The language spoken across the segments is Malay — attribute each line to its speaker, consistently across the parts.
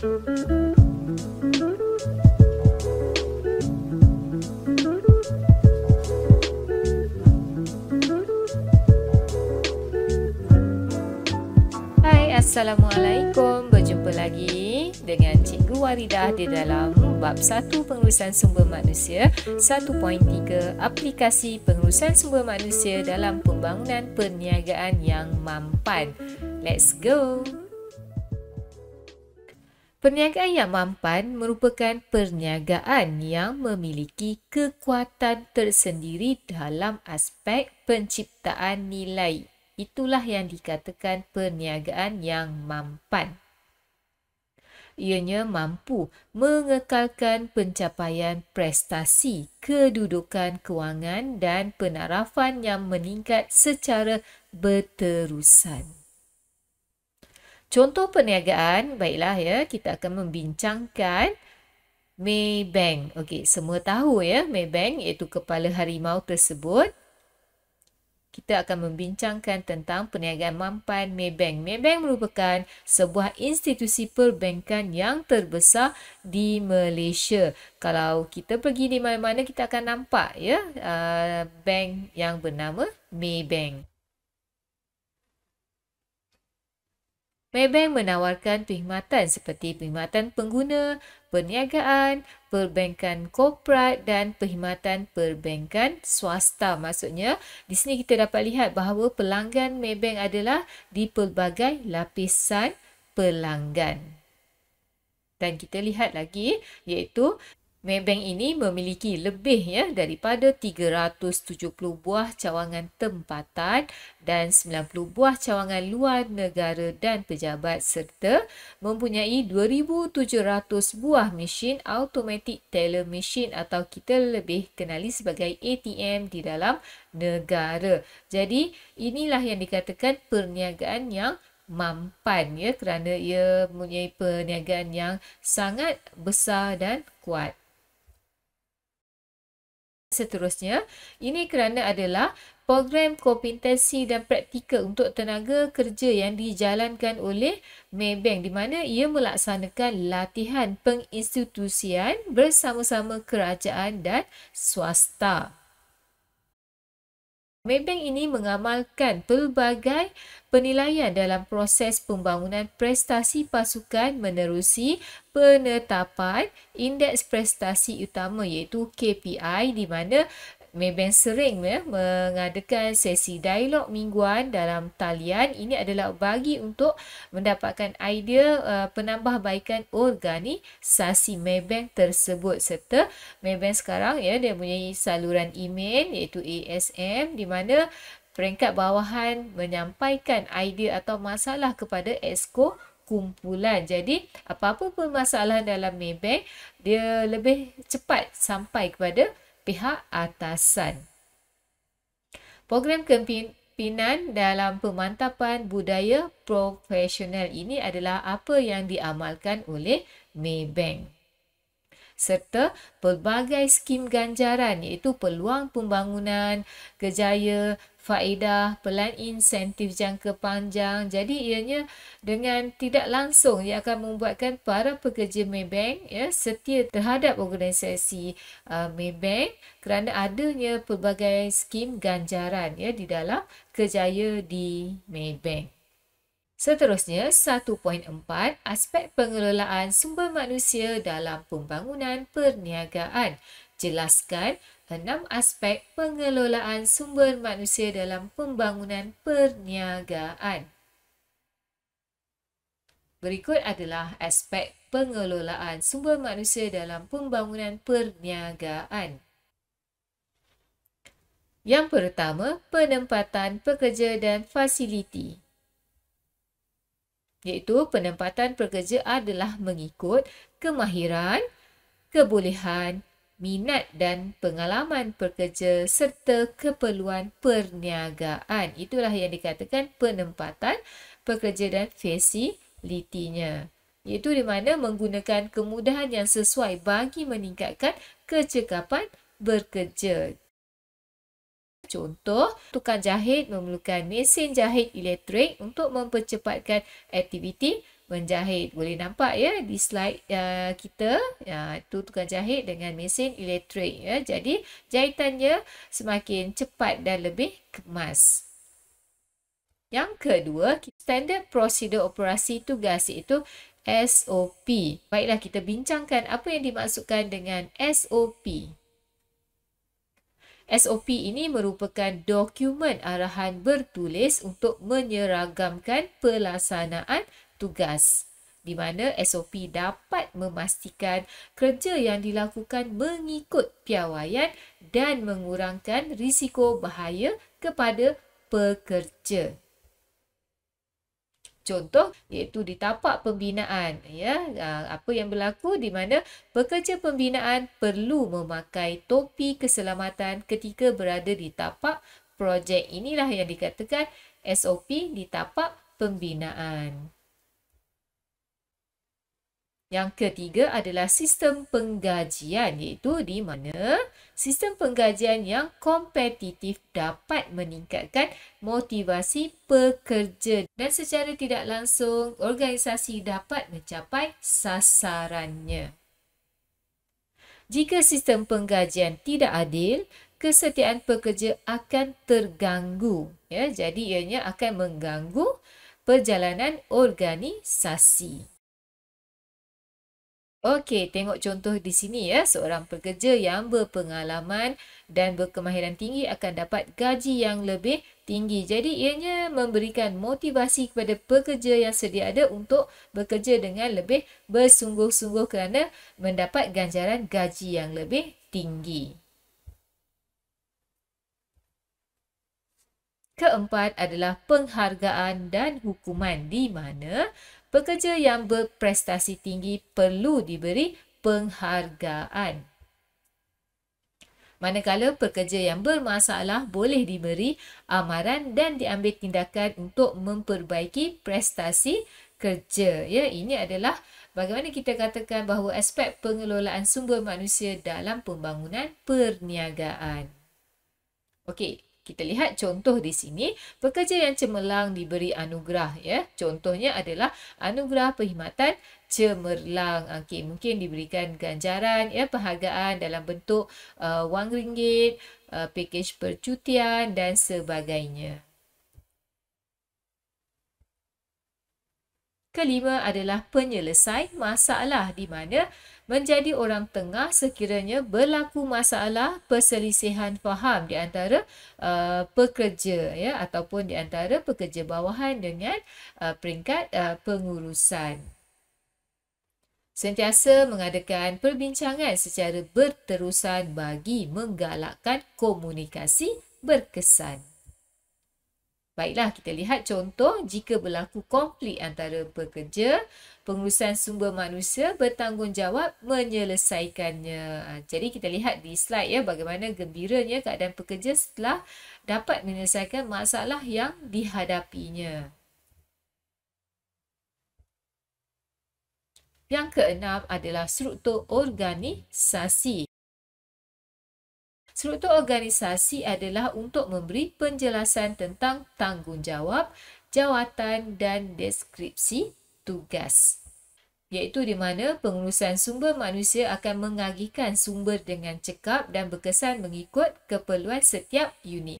Speaker 1: Hai, Assalamualaikum. Berjumpa lagi dengan Cikgu Waridah di dalam bab 1 pengurusan sumber manusia 1.3 aplikasi pengurusan sumber manusia dalam pembangunan perniagaan yang mampan. Let's go. Perniagaan yang mampan merupakan perniagaan yang memiliki kekuatan tersendiri dalam aspek penciptaan nilai. Itulah yang dikatakan perniagaan yang mampan. Ianya mampu mengekalkan pencapaian prestasi, kedudukan kewangan dan penarafan yang meningkat secara berterusan. Contoh perniagaan, baiklah ya, kita akan membincangkan Maybank. Okey, semua tahu ya, Maybank iaitu kepala harimau tersebut. Kita akan membincangkan tentang perniagaan mampan Maybank. Maybank merupakan sebuah institusi perbankan yang terbesar di Malaysia. Kalau kita pergi di mana-mana, kita akan nampak ya, uh, bank yang bernama Maybank. Maybank menawarkan perkhidmatan seperti perkhidmatan pengguna, perniagaan, perbankan korporat dan perkhidmatan perbankan swasta maksudnya. Di sini kita dapat lihat bahawa pelanggan Maybank adalah di pelbagai lapisan pelanggan. Dan kita lihat lagi iaitu Maybank ini memiliki lebih ya daripada 370 buah cawangan tempatan dan 90 buah cawangan luar negara dan pejabat serta mempunyai 2700 buah mesin automatic teller machine atau kita lebih kenali sebagai ATM di dalam negara. Jadi inilah yang dikatakan perniagaan yang mampan ya kerana ia mempunyai perniagaan yang sangat besar dan kuat seterusnya. Ini kerana adalah program kompetensi dan praktikal untuk tenaga kerja yang dijalankan oleh Maybank di mana ia melaksanakan latihan penginstitusian bersama-sama kerajaan dan swasta. Maybank ini mengamalkan pelbagai penilaian dalam proses pembangunan prestasi pasukan menerusi penetapan indeks prestasi utama iaitu KPI di mana Maybank sering ya, mengadakan sesi dialog mingguan dalam talian. Ini adalah bagi untuk mendapatkan idea uh, penambahbaikan organisasi Maybank tersebut serta Maybank sekarang ya dia mempunyai saluran email iaitu ASM di mana peringkat bawahan menyampaikan idea atau masalah kepada Esco kumpulan. Jadi, apa-apa pun masalah dalam Maybank, dia lebih cepat sampai kepada pihak atasan. Program kepimpinan dalam pemantapan budaya profesional ini adalah apa yang diamalkan oleh Maybank serta pelbagai skim ganjaran iaitu peluang pembangunan, kejaya, faedah, pelan insentif jangka panjang. Jadi ianya dengan tidak langsung ia akan membuatkan para pekerja Maybank ya setia terhadap organisasi uh, Maybank kerana adanya pelbagai skim ganjaran ya di dalam kejaya di Maybank. Seterusnya, 1.4 aspek pengelolaan sumber manusia dalam pembangunan perniagaan. Jelaskan 6 aspek pengelolaan sumber manusia dalam pembangunan perniagaan. Berikut adalah aspek pengelolaan sumber manusia dalam pembangunan perniagaan. Yang pertama, penempatan pekerja dan fasiliti iaitu penempatan pekerja adalah mengikut kemahiran, kebolehan, minat dan pengalaman pekerja serta keperluan perniagaan. Itulah yang dikatakan penempatan pekerja dan fasilitinya. Iaitu di mana menggunakan kemudahan yang sesuai bagi meningkatkan kecekapan bekerja. Contoh, tukang jahit memerlukan mesin jahit elektrik untuk mempercepatkan aktiviti menjahit. Boleh nampak ya di slide uh, kita, ya, itu tukang jahit dengan mesin elektrik. Ya. Jadi, jahitannya semakin cepat dan lebih kemas. Yang kedua, standard prosedur operasi tugas iaitu SOP. Baiklah, kita bincangkan apa yang dimaksudkan dengan SOP. SOP ini merupakan dokumen arahan bertulis untuk menyeragamkan pelaksanaan tugas di mana SOP dapat memastikan kerja yang dilakukan mengikut piawaian dan mengurangkan risiko bahaya kepada pekerja. Contoh iaitu di tapak pembinaan. Ya, ah, apa yang berlaku di mana pekerja pembinaan perlu memakai topi keselamatan ketika berada di tapak projek. Inilah yang dikatakan SOP di tapak pembinaan. Yang ketiga adalah sistem penggajian iaitu di mana sistem penggajian yang kompetitif dapat meningkatkan motivasi pekerja dan secara tidak langsung organisasi dapat mencapai sasarannya. Jika sistem penggajian tidak adil, kesetiaan pekerja akan terganggu. Ya, jadi ianya akan mengganggu perjalanan organisasi. Okey, tengok contoh di sini ya. Seorang pekerja yang berpengalaman dan berkemahiran tinggi akan dapat gaji yang lebih tinggi. Jadi, ianya memberikan motivasi kepada pekerja yang sedia ada untuk bekerja dengan lebih bersungguh-sungguh kerana mendapat ganjaran gaji yang lebih tinggi. Keempat adalah penghargaan dan hukuman di mana pekerja yang berprestasi tinggi perlu diberi penghargaan. Manakala pekerja yang bermasalah boleh diberi amaran dan diambil tindakan untuk memperbaiki prestasi kerja. Ya, ini adalah bagaimana kita katakan bahawa aspek pengelolaan sumber manusia dalam pembangunan perniagaan. Okey, kita lihat contoh di sini, pekerja yang cemerlang diberi anugerah ya. Contohnya adalah anugerah perkhidmatan cemerlang. Okey, mungkin diberikan ganjaran ya penghargaan dalam bentuk uh, wang ringgit, uh, pakej percutian dan sebagainya. Kelima adalah penyelesai masalah di mana menjadi orang tengah sekiranya berlaku masalah perselisihan faham di antara uh, pekerja ya ataupun di antara pekerja bawahan dengan uh, peringkat uh, pengurusan. Sentiasa mengadakan perbincangan secara berterusan bagi menggalakkan komunikasi berkesan. Baiklah, kita lihat contoh jika berlaku konflik antara pekerja, pengurusan sumber manusia bertanggungjawab menyelesaikannya. Ah, jadi kita lihat di slide ya bagaimana gembiranya keadaan pekerja setelah dapat menyelesaikan masalah yang dihadapinya. Yang keenam adalah struktur organisasi. Struktur organisasi adalah untuk memberi penjelasan tentang tanggungjawab, jawatan dan deskripsi tugas. Iaitu di mana pengurusan sumber manusia akan mengagihkan sumber dengan cekap dan berkesan mengikut keperluan setiap unit.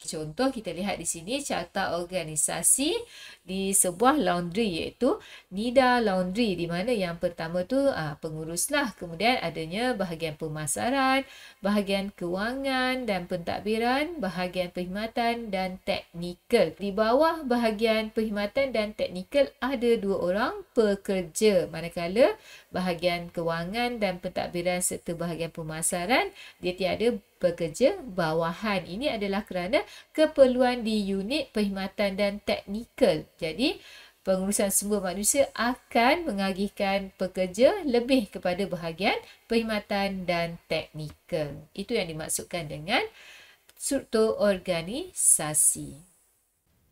Speaker 1: Contoh kita lihat di sini carta organisasi di sebuah laundry iaitu NIDA Laundry di mana yang pertama tu aa, ah, penguruslah kemudian adanya bahagian pemasaran, bahagian kewangan dan pentadbiran, bahagian perkhidmatan dan teknikal. Di bawah bahagian perkhidmatan dan teknikal ada dua orang pekerja manakala bahagian kewangan dan pentadbiran serta bahagian pemasaran dia tiada pekerja bawahan. Ini adalah kerana keperluan di unit perkhidmatan dan teknikal. Jadi, pengurusan semua manusia akan mengagihkan pekerja lebih kepada bahagian perkhidmatan dan teknikal. Itu yang dimaksudkan dengan struktur organisasi.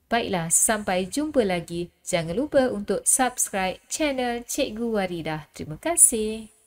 Speaker 1: Baiklah, sampai jumpa lagi. Jangan lupa untuk subscribe channel Cikgu Waridah. Terima kasih.